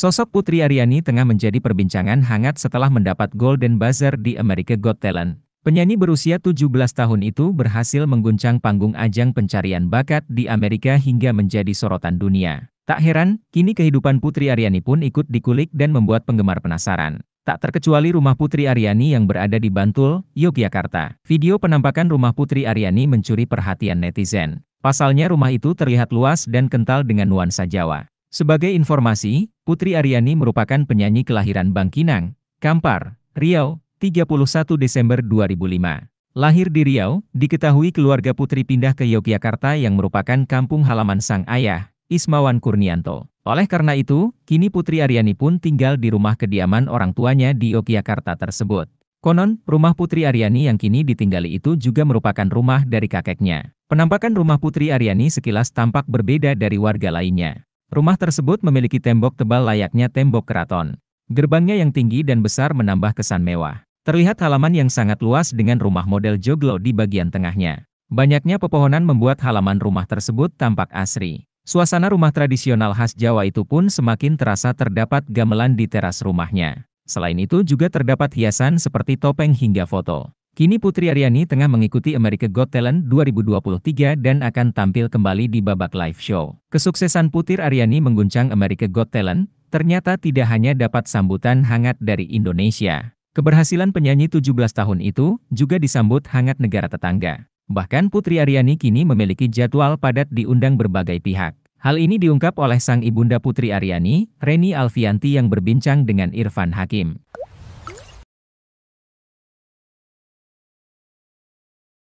Sosok Putri Ariani tengah menjadi perbincangan hangat setelah mendapat Golden Buzzer di America Got Talent. Penyanyi berusia 17 tahun itu berhasil mengguncang panggung ajang pencarian bakat di Amerika hingga menjadi sorotan dunia. Tak heran, kini kehidupan Putri Ariani pun ikut dikulik dan membuat penggemar penasaran. Tak terkecuali rumah Putri Ariani yang berada di Bantul, Yogyakarta. Video penampakan rumah Putri Ariani mencuri perhatian netizen. Pasalnya rumah itu terlihat luas dan kental dengan nuansa Jawa. Sebagai informasi, Putri Aryani merupakan penyanyi kelahiran Bangkinang, Kampar, Riau, 31 Desember 2005. Lahir di Riau, diketahui keluarga Putri pindah ke Yogyakarta yang merupakan kampung halaman sang ayah, Ismawan Kurnianto. Oleh karena itu, kini Putri Aryani pun tinggal di rumah kediaman orang tuanya di Yogyakarta tersebut. Konon, rumah Putri Aryani yang kini ditinggali itu juga merupakan rumah dari kakeknya. Penampakan rumah Putri Aryani sekilas tampak berbeda dari warga lainnya. Rumah tersebut memiliki tembok tebal layaknya tembok keraton. Gerbangnya yang tinggi dan besar menambah kesan mewah. Terlihat halaman yang sangat luas dengan rumah model joglo di bagian tengahnya. Banyaknya pepohonan membuat halaman rumah tersebut tampak asri. Suasana rumah tradisional khas Jawa itu pun semakin terasa terdapat gamelan di teras rumahnya. Selain itu juga terdapat hiasan seperti topeng hingga foto. Kini Putri Aryani tengah mengikuti America Got Talent 2023 dan akan tampil kembali di babak live show. Kesuksesan Putri Aryani mengguncang America Got Talent, ternyata tidak hanya dapat sambutan hangat dari Indonesia. Keberhasilan penyanyi 17 tahun itu juga disambut hangat negara tetangga. Bahkan Putri Aryani kini memiliki jadwal padat diundang berbagai pihak. Hal ini diungkap oleh sang ibunda Putri Aryani, Reni Alfianti yang berbincang dengan Irfan Hakim.